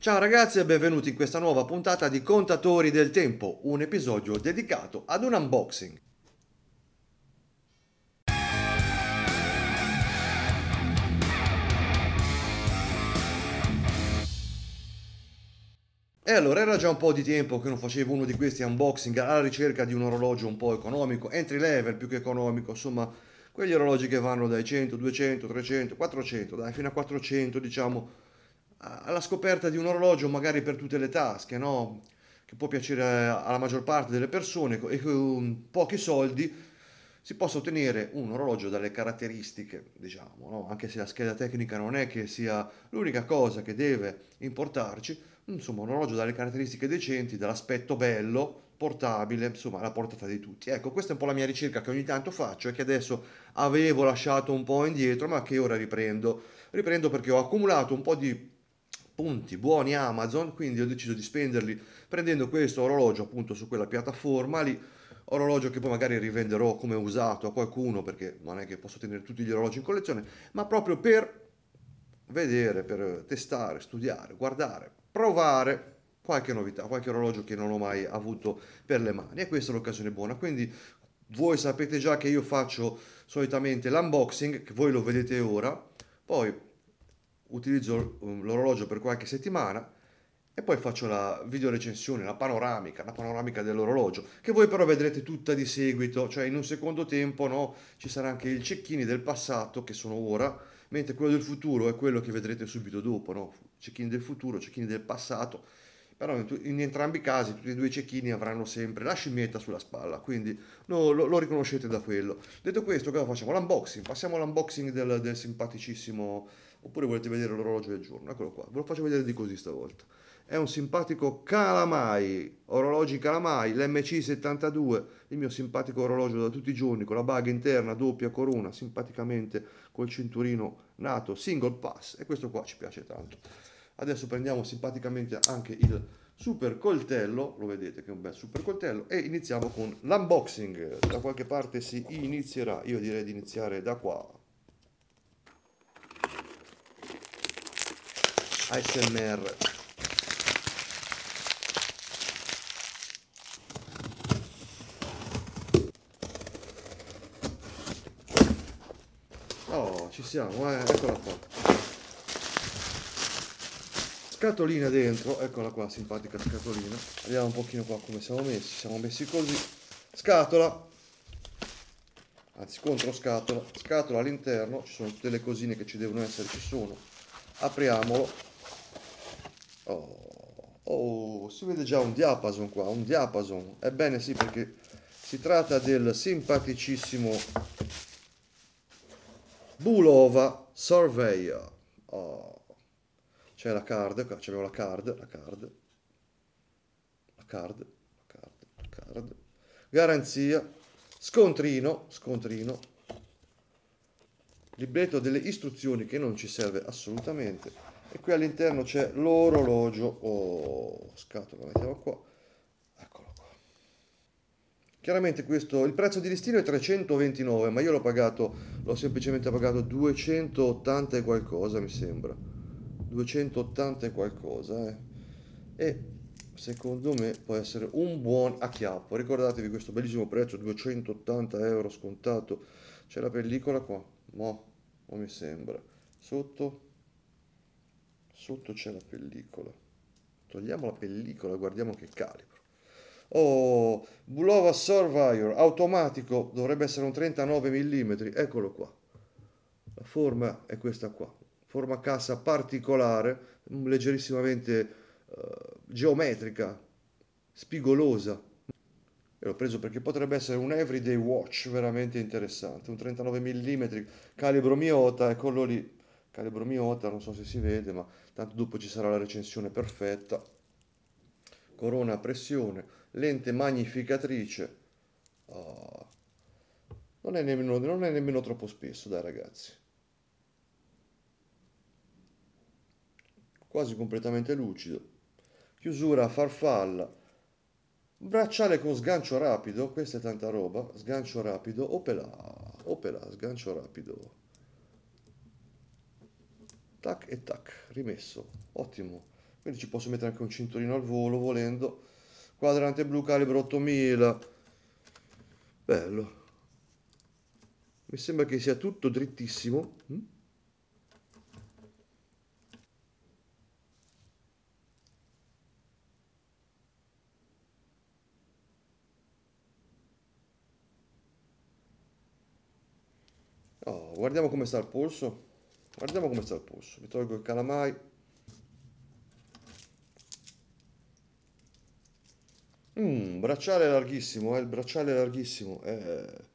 Ciao ragazzi e benvenuti in questa nuova puntata di Contatori del Tempo, un episodio dedicato ad un unboxing. E allora era già un po' di tempo che non facevo uno di questi unboxing alla ricerca di un orologio un po' economico, entry level più che economico, insomma quegli orologi che vanno dai 100, 200, 300, 400, dai fino a 400 diciamo alla scoperta di un orologio magari per tutte le tasche, no? che può piacere eh, alla maggior parte delle persone e con pochi soldi si possa ottenere un orologio dalle caratteristiche, diciamo, no? anche se la scheda tecnica non è che sia l'unica cosa che deve importarci, insomma un orologio dalle caratteristiche decenti, dall'aspetto bello, portabile, insomma alla portata di tutti. Ecco, questa è un po' la mia ricerca che ogni tanto faccio e che adesso avevo lasciato un po' indietro, ma che ora riprendo. Riprendo perché ho accumulato un po' di punti buoni Amazon, quindi ho deciso di spenderli prendendo questo orologio appunto su quella piattaforma lì, orologio che poi magari rivenderò come usato a qualcuno perché non è che posso tenere tutti gli orologi in collezione, ma proprio per vedere, per testare, studiare, guardare, provare qualche novità, qualche orologio che non ho mai avuto per le mani e questa è l'occasione buona. Quindi voi sapete già che io faccio solitamente l'unboxing, che voi lo vedete ora, poi utilizzo um, l'orologio per qualche settimana e poi faccio la video recensione, la panoramica, la panoramica dell'orologio, che voi però vedrete tutta di seguito, cioè in un secondo tempo no, ci sarà anche il cecchini del passato che sono ora, mentre quello del futuro è quello che vedrete subito dopo, no? cecchini del futuro, cecchini del passato, però in, entrambi i casi tutti e due i cecchini avranno sempre la scimmietta sulla spalla, quindi no, lo, lo, riconoscete da quello. Detto questo, cosa facciamo? L'unboxing, passiamo all'unboxing del, del simpaticissimo oppure volete vedere l'orologio del giorno, eccolo qua, ve lo faccio vedere di così stavolta. È un simpatico Calamai, orologi Calamai, l'MC72, il mio simpatico orologio da tutti i giorni, con la baga interna, doppia corona, simpaticamente col cinturino nato, single pass, e questo qua ci piace tanto. Adesso prendiamo simpaticamente anche il super coltello, lo vedete che è un bel super coltello, e iniziamo con l'unboxing. Da qualche parte si inizierà, io direi di iniziare da qua, ASMR oh ci siamo eh, eccola qua scatolina dentro eccola qua simpatica scatolina vediamo un pochino qua come siamo messi siamo messi così scatola anzi contro scatola, scatola all'interno, ci sono tutte le cosine che ci devono essere, ci sono, apriamolo, Oh, oh, si vede già un diapason qua, un diapason. Ebbene sì, perché si tratta del simpaticissimo Bulova Surveyor. Oh. C'è la card, qua c'è la card, la card. La card, la card, la card. Garanzia, scontrino, scontrino. Libretto delle istruzioni che non ci serve assolutamente e qui all'interno c'è l'orologio o oh, scatola, mettiamo qua, eccolo qua. Chiaramente questo, il prezzo di listino è 329, ma io l'ho pagato, l'ho semplicemente pagato 280 e qualcosa mi sembra, 280 e qualcosa, eh. e secondo me può essere un buon acchiappo, ricordatevi questo bellissimo prezzo, 280 euro scontato, c'è la pellicola qua, mo, non mi sembra, sotto sotto c'è la pellicola togliamo la pellicola guardiamo che calibro oh Bulova Survivor automatico dovrebbe essere un 39 mm eccolo qua la forma è questa qua forma cassa particolare mm, leggerissimamente uh, geometrica spigolosa e l'ho preso perché potrebbe essere un everyday watch veramente interessante un 39 mm calibro Miota eccolo lì calibro Miota non so se si vede ma tanto dopo ci sarà la recensione perfetta. Corona a pressione, lente magnificatrice. Oh. Non, è nemmeno, non è nemmeno troppo spesso, dai ragazzi. Quasi completamente lucido. Chiusura a farfalla. Bracciale con sgancio rapido, questa è tanta roba, sgancio rapido, opela, opela, sgancio rapido tac e tac, rimesso, ottimo. Quindi ci posso mettere anche un cinturino al volo volendo. Quadrante blu calibro 8000. Bello. Mi sembra che sia tutto drittissimo. Mm? Oh, guardiamo come sta il polso. Guardiamo come sta il polso. Mi tolgo il calamai. Mm, bracciale larghissimo, eh, il bracciale larghissimo. Eh.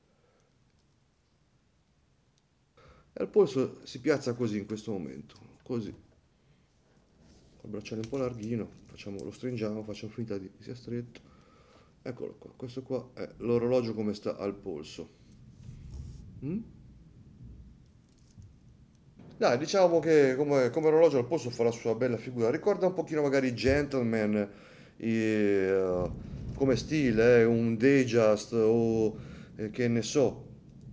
E il polso si piazza così in questo momento, così. il bracciale un po' larghino, facciamo, lo stringiamo, facciamo finta di sia stretto. Eccolo qua, questo qua è l'orologio come sta al polso. Mm? Dai, diciamo che come, come orologio al polso fa la sua bella figura. Ricorda un pochino magari Gentleman i, uh, come stile, eh, un Dayjust o eh, che ne so,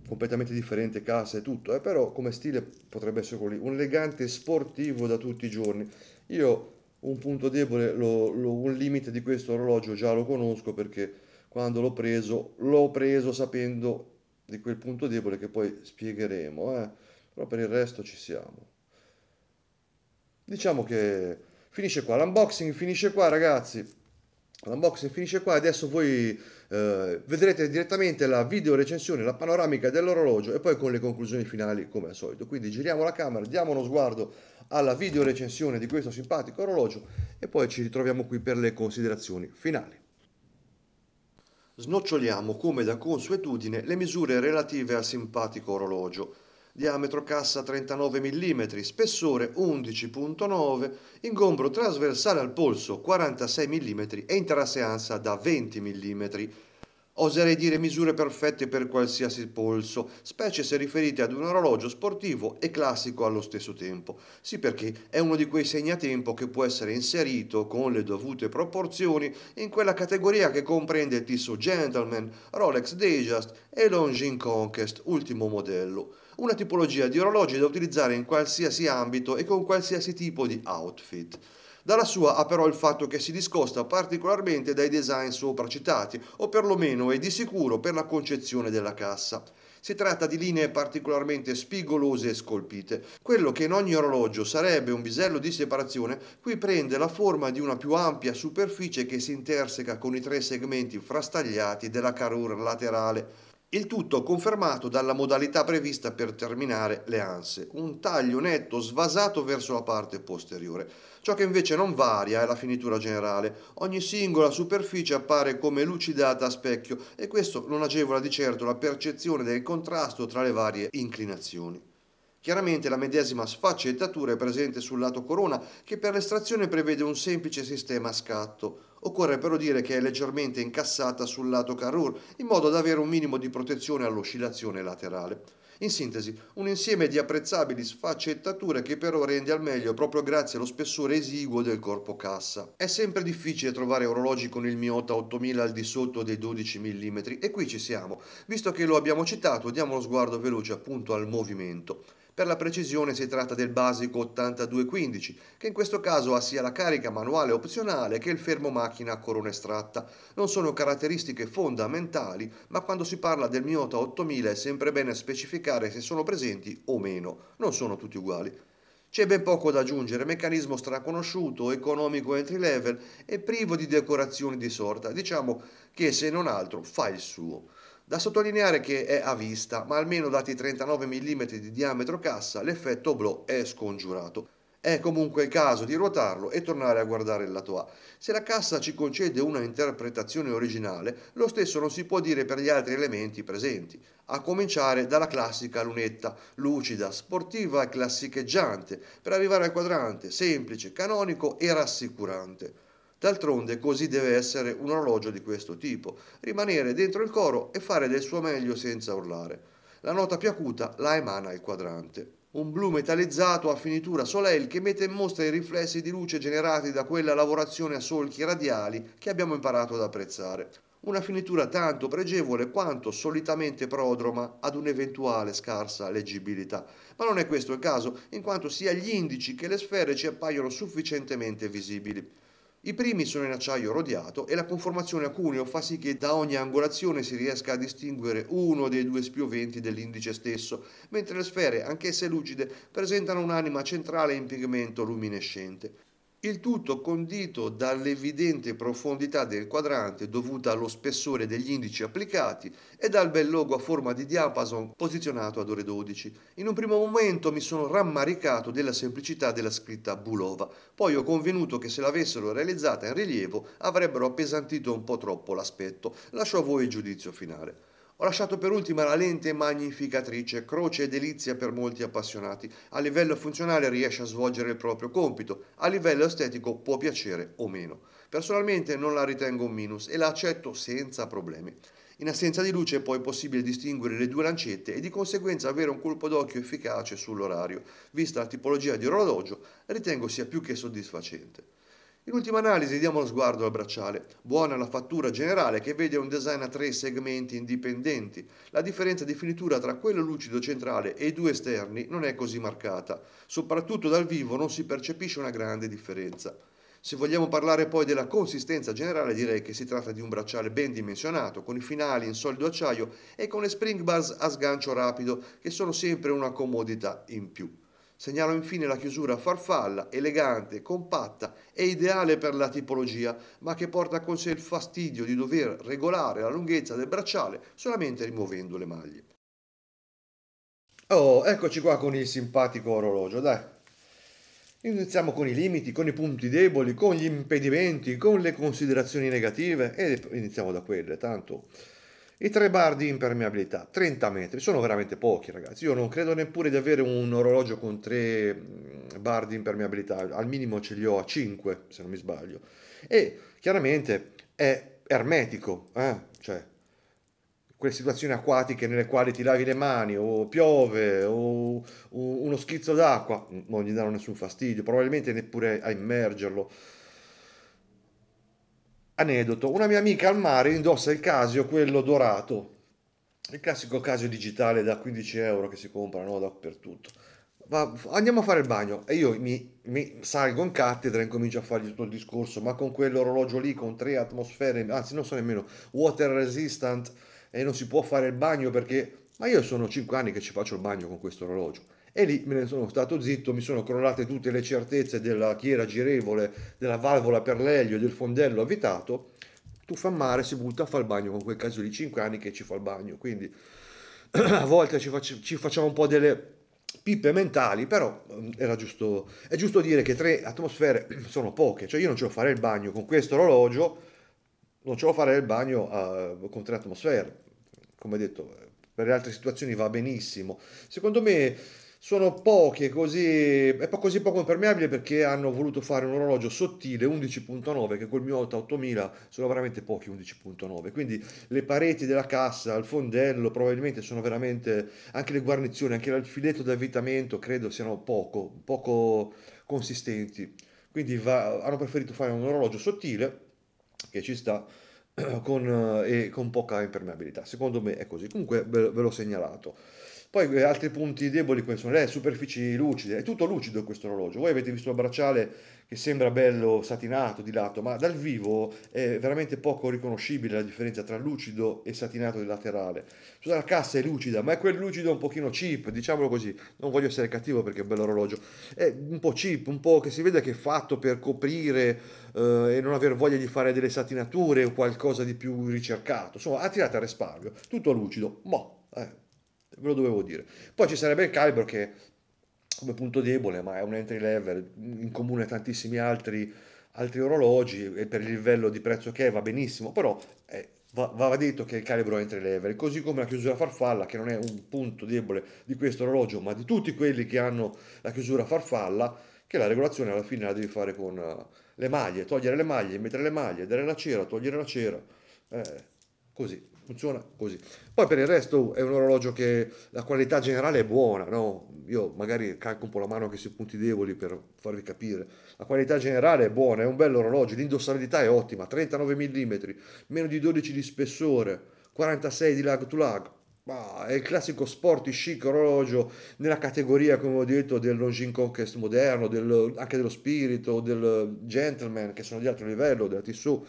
completamente differente, casa e tutto, eh, però come stile potrebbe essere quello lì, un elegante sportivo da tutti i giorni. Io un punto debole, lo, lo, un limite di questo orologio già lo conosco perché quando l'ho preso, l'ho preso sapendo di quel punto debole che poi spiegheremo. Eh però per il resto ci siamo. Diciamo che finisce qua, l'unboxing finisce qua ragazzi. L'unboxing finisce qua, adesso voi eh, vedrete direttamente la video recensione, la panoramica dell'orologio e poi con le conclusioni finali come al solito. Quindi giriamo la camera, diamo uno sguardo alla video recensione di questo simpatico orologio e poi ci ritroviamo qui per le considerazioni finali. Snoccioliamo come da consuetudine le misure relative al simpatico orologio diametro cassa 39 mm, spessore 11.9, ingombro trasversale al polso 46 mm e interasseanza da 20 mm. Oserei dire misure perfette per qualsiasi polso, specie se riferite ad un orologio sportivo e classico allo stesso tempo. Sì perché è uno di quei segnatempo che può essere inserito con le dovute proporzioni in quella categoria che comprende il Tissot Gentleman, Rolex Datejust e Longines Conquest, ultimo modello una tipologia di orologi da utilizzare in qualsiasi ambito e con qualsiasi tipo di outfit. Dalla sua ha però il fatto che si discosta particolarmente dai design sopra citati, o perlomeno è di sicuro per la concezione della cassa. Si tratta di linee particolarmente spigolose e scolpite. Quello che in ogni orologio sarebbe un bisello di separazione, qui prende la forma di una più ampia superficie che si interseca con i tre segmenti frastagliati della carrure laterale il tutto confermato dalla modalità prevista per terminare le anse, un taglio netto svasato verso la parte posteriore. Ciò che invece non varia è la finitura generale, ogni singola superficie appare come lucidata a specchio e questo non agevola di certo la percezione del contrasto tra le varie inclinazioni. Chiaramente la medesima sfaccettatura è presente sul lato corona che per l'estrazione prevede un semplice sistema a scatto, Occorre però dire che è leggermente incassata sul lato Carrur, in modo da avere un minimo di protezione all'oscillazione laterale. In sintesi, un insieme di apprezzabili sfaccettature che però rende al meglio proprio grazie allo spessore esiguo del corpo cassa. È sempre difficile trovare orologi con il Miota 8000 al di sotto dei 12 mm e qui ci siamo. Visto che lo abbiamo citato, diamo uno sguardo veloce appunto al movimento. Per la precisione si tratta del basico 8215, che in questo caso ha sia la carica manuale opzionale che il fermo macchina a corona estratta. Non sono caratteristiche fondamentali, ma quando si parla del Miota 8000 è sempre bene specificare se sono presenti o meno. Non sono tutti uguali. C'è ben poco da aggiungere, meccanismo straconosciuto, economico entry level e privo di decorazioni di sorta. Diciamo che se non altro fa il suo. Da sottolineare che è a vista, ma almeno dati 39 mm di diametro cassa l'effetto blow è scongiurato. È comunque il caso di ruotarlo e tornare a guardare il lato A. Se la cassa ci concede una interpretazione originale, lo stesso non si può dire per gli altri elementi presenti, a cominciare dalla classica lunetta, lucida, sportiva e classicheggiante, per arrivare al quadrante, semplice, canonico e rassicurante. D'altronde così deve essere un orologio di questo tipo, rimanere dentro il coro e fare del suo meglio senza urlare. La nota più acuta la emana il quadrante. Un blu metallizzato a finitura soleil che mette in mostra i riflessi di luce generati da quella lavorazione a solchi radiali che abbiamo imparato ad apprezzare. Una finitura tanto pregevole quanto solitamente prodroma ad un'eventuale scarsa leggibilità. Ma non è questo il caso, in quanto sia gli indici che le sfere ci appaiono sufficientemente visibili. I primi sono in acciaio rodiato e la conformazione a cuneo fa sì che da ogni angolazione si riesca a distinguere uno dei due spioventi dell'indice stesso, mentre le sfere, anch'esse lucide, presentano un'anima centrale in pigmento luminescente il tutto condito dall'evidente profondità del quadrante dovuta allo spessore degli indici applicati e dal bel logo a forma di diapason posizionato ad ore 12. In un primo momento mi sono rammaricato della semplicità della scritta Bulova, poi ho convenuto che se l'avessero realizzata in rilievo avrebbero appesantito un po' troppo l'aspetto. Lascio a voi il giudizio finale. Ho lasciato per ultima la lente magnificatrice, croce e delizia per molti appassionati. A livello funzionale riesce a svolgere il proprio compito, a livello estetico può piacere o meno. Personalmente non la ritengo un minus e la accetto senza problemi. In assenza di luce è poi possibile distinguere le due lancette e di conseguenza avere un colpo d'occhio efficace sull'orario. Vista la tipologia di orologio, ritengo sia più che soddisfacente. In ultima analisi diamo lo sguardo al bracciale. Buona la fattura generale che vede un design a tre segmenti indipendenti. La differenza di finitura tra quello lucido centrale e i due esterni non è così marcata. Soprattutto dal vivo non si percepisce una grande differenza. Se vogliamo parlare poi della consistenza generale direi che si tratta di un bracciale ben dimensionato, con i finali in solido acciaio e con le spring bars a sgancio rapido che sono sempre una comodità in più. Segnalo infine la chiusura farfalla, elegante, compatta e ideale per la tipologia, ma che porta con sé il fastidio di dover regolare la lunghezza del bracciale solamente rimuovendo le maglie. Oh, eccoci qua con il simpatico orologio, dai! Iniziamo con i limiti, con i punti deboli, con gli impedimenti, con le considerazioni negative e iniziamo da quelle, tanto i tre bar di impermeabilità, 30 metri, sono veramente pochi ragazzi. Io non credo neppure di avere un orologio con tre mm, bar di impermeabilità, al minimo ce li ho a 5 se non mi sbaglio. E chiaramente è ermetico, eh? cioè quelle situazioni acquatiche nelle quali ti lavi le mani o piove o uno schizzo d'acqua mm, non gli danno nessun fastidio, probabilmente neppure a immergerlo. Aneddoto. Una mia amica al mare indossa il Casio, quello dorato. Il classico Casio digitale da 15 euro che si compra no, dappertutto. Ma andiamo a fare il bagno e io mi, mi salgo in cattedra e incomincio a fargli tutto il discorso, ma con quell'orologio lì con tre atmosfere, anzi non so nemmeno, water resistant e non si può fare il bagno perché... Ma io sono 5 anni che ci faccio il bagno con questo orologio. E lì me ne sono stato zitto, mi sono crollate tutte le certezze della chiera girevole, della valvola per l'elio e del fondello avvitato. Tu fa mare, si butta, a fa il bagno con quel caso di 5 anni che ci fa il bagno. Quindi a volte ci, fac- ci facciamo un po' delle pippe mentali, però mm, giusto, è giusto dire che tre atmosfere sono poche, cioè io non ce lo farei il bagno con questo orologio, non ce lo farei il bagno uh, con tre atmosfere, come detto, per le altre situazioni va benissimo. Secondo me sono poche, così, è così poco impermeabile perché hanno voluto fare un orologio sottile 11.9 che col mio 8000 sono veramente pochi 11.9 quindi le pareti della cassa, il fondello probabilmente sono veramente anche le guarnizioni, anche il filetto d'avvitamento credo siano poco, poco consistenti quindi va, hanno preferito fare un orologio sottile che ci sta con, e con poca impermeabilità secondo me è così, comunque ve l'ho segnalato poi eh, altri punti deboli quali sono le superfici lucide, è tutto lucido questo orologio. Voi avete visto il bracciale che sembra bello satinato di lato, ma dal vivo è veramente poco riconoscibile la differenza tra lucido e satinato di laterale. Cioè, la cassa è lucida, ma è quel lucido un pochino cheap, diciamolo così. Non voglio essere cattivo perché è un bello orologio. È un po' cheap, un po' che si vede che è fatto per coprire eh, e non aver voglia di fare delle satinature o qualcosa di più ricercato. Insomma, attirate al risparmio, tutto lucido, ma... Boh, eh, ve lo dovevo dire. Poi ci sarebbe il calibro che come punto debole, ma è un entry level, in comune a tantissimi altri, altri, orologi e per il livello di prezzo che è va benissimo, però eh, va, va, detto che il calibro è entry level, così come la chiusura farfalla, che non è un punto debole di questo orologio, ma di tutti quelli che hanno la chiusura farfalla, che la regolazione alla fine la devi fare con eh, le maglie, togliere le maglie, mettere le maglie, dare la cera, togliere la cera, eh, così funziona così. Poi per il resto è un orologio che la qualità generale è buona, no? Io magari calco un po' la mano anche sui punti deboli per farvi capire. La qualità generale è buona, è un bello orologio, l'indossabilità è ottima, 39 mm, meno di 12 di spessore, 46 di lag to lag. Ah, è il classico sporty chic orologio nella categoria, come ho detto, del Longines Conquest moderno, del, anche dello spirito, del gentleman, che sono di altro livello, della Tissot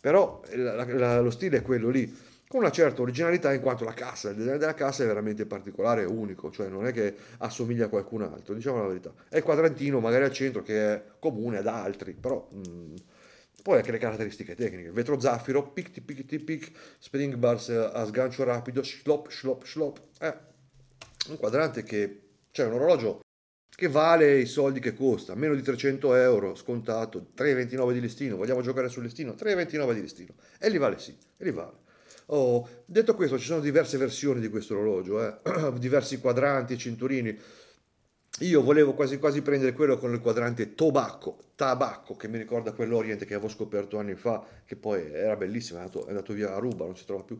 però la, la, lo stile è quello lì con una certa originalità in quanto la cassa, il design della cassa è veramente particolare e unico, cioè non è che assomiglia a qualcun altro, diciamo la verità. È il quadrantino magari al centro che è comune ad altri, però... Mh, mm, poi anche le caratteristiche tecniche, vetro zaffiro, pic ti pic ti pic, spring bars a sgancio rapido, slop slop slop, è eh. un quadrante che, cioè un orologio che vale i soldi che costa, meno di 300 euro, scontato, 3,29 di listino, vogliamo giocare sul listino, 3,29 di listino, e li vale sì, e li vale. Oh, detto questo, ci sono diverse versioni di questo orologio, eh? diversi quadranti, cinturini. Io volevo quasi quasi prendere quello con il quadrante tobacco, tabacco, che mi ricorda quell'Orient che avevo scoperto anni fa, che poi era bellissimo, è andato, è andato via a ruba, non si trova più.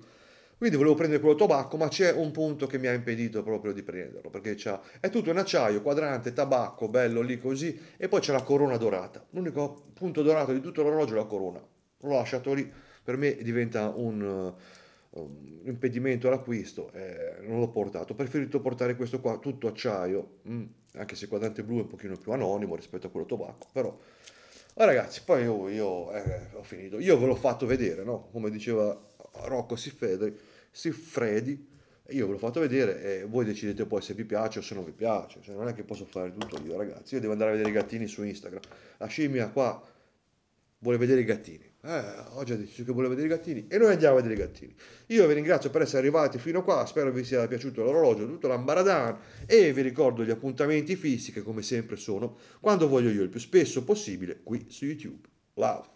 Quindi volevo prendere quello tobacco, ma c'è un punto che mi ha impedito proprio di prenderlo, perché è tutto in acciaio, quadrante, tabacco, bello lì così, e poi c'è la corona dorata. L'unico punto dorato di tutto l'orologio è la corona. L'ho lasciato lì per me diventa un eh, um, impedimento all'acquisto eh, non l'ho portato ho preferito portare questo qua tutto acciaio mm, anche se il quadrante blu è un pochino più anonimo rispetto a quello tobacco però Oh, ragazzi, poi io, io eh, ho finito. Io ve l'ho fatto vedere, no? Come diceva Rocco Siffredi, Siffredi io ve l'ho fatto vedere e voi decidete poi se vi piace o se non vi piace. Cioè, non è che posso fare tutto io, ragazzi. Io devo andare a vedere i gattini su Instagram. La scimmia qua vuole vedere i gattini. Eh, oggi ha deciso che voleva vedere i gattini e noi andiamo a vedere i gattini. Io vi ringrazio per essere arrivati fino a qua, spero vi sia piaciuto l'orologio, tutto l'ambaradan e vi ricordo gli appuntamenti fisici che come sempre sono quando voglio io il più spesso possibile qui su YouTube. Love!